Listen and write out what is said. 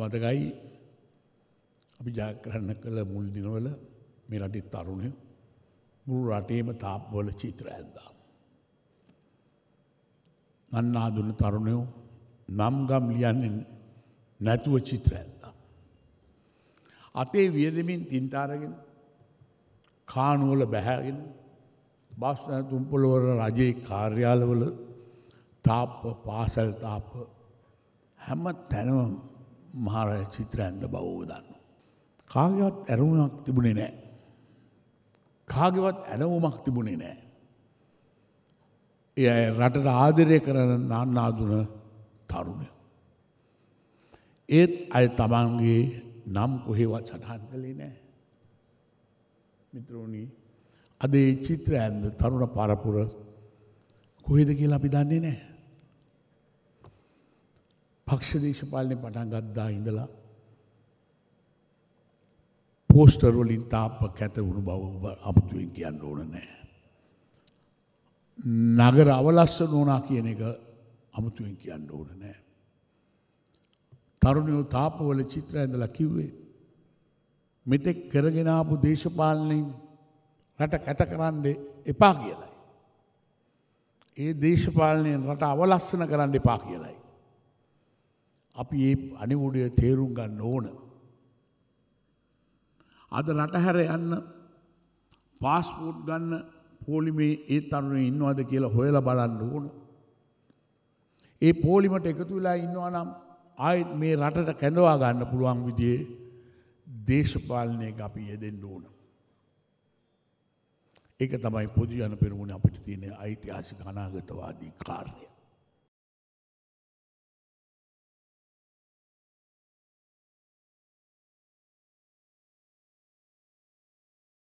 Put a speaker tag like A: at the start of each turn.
A: මට මතකයි අපි ජාග්‍රහණ කළ මුල් දිනවල මේ රටේ තරුණය මුළු රටේම තාප්වල චිත්‍ර ඇන්දා. නන්නාදුන තරුණයෝ නම්ගම් ලියන්නේ නැතුව චිත්‍ර ඇන්දා. අතේ වියදමින් තින්ටාරගෙන කානුවල බැහැගෙන බස්න තුම්පොළොවල රජයේ කාර්යාලවල තාප්ප පාසල් තාප්ප හැම තැනම මහාරය චිත්‍ර ඇන්ද බවෝ දන්න. කාගවත් ඇරුණක් තිබුණේ නෑ. කාගවත් ඇනවුමක් තිබුණේ නෑ. එය රටට ආදරය කරන නන්නාදුන තරුණය. ඒත් අය තමන්ගේ නම් කොහෙවත් සටහන් කලේ නෑ. මිත්‍රෝණී අදේ චිත්‍ර ඇන්ද තරුණ පරපුර කොහෙද කියලා අපි දන්නේ නෑ. පක්ෂ දේශපාලනය පටන් ගත්දා ඉඳලා පෝස්ටර්වලින් තාප්ප කැත වුණු බව ඔබ අපතුවෙන් කියන්න ඕන නෑ. නගර අවලස්ස නෝනා කියන එක අමුතුවෙන් කියන්න ඕන නෑ. තරුණයෝ තාපවල චිත්‍ර ඇඳලා කිව්වේ. මෙතෙක් කරගෙනාපු දේශපාලනයෙන් රට කැත කරන්න එපා කියලයි. ඒ දේශපාලනයෙන් රට අවලස්සන කරන්න එපා කියලයි. අපි ඒ අනිවුඩය තේරුම් ගන්න ඕන. අද රටහැර යන්න පාස්පෝට් ගන්න පෝලිමේ ඒ තරුණේ ඉන්නවද කියලා හොයලා බලන්න ඕන. ඒ පෝලිමට එකතු වෙලා ඉන්නවා නම් ආයෙත් මේ රටට කැඳවා ගන්න පුළුවන් විදිහේ දේශපාලනයක අපි යෙදෙන්න ඕන. ඒක තමයි පොදු ජන පෙරමුණ අපිට තියෙන ඓතිහාසික අනාගතවාදී කාර්යය.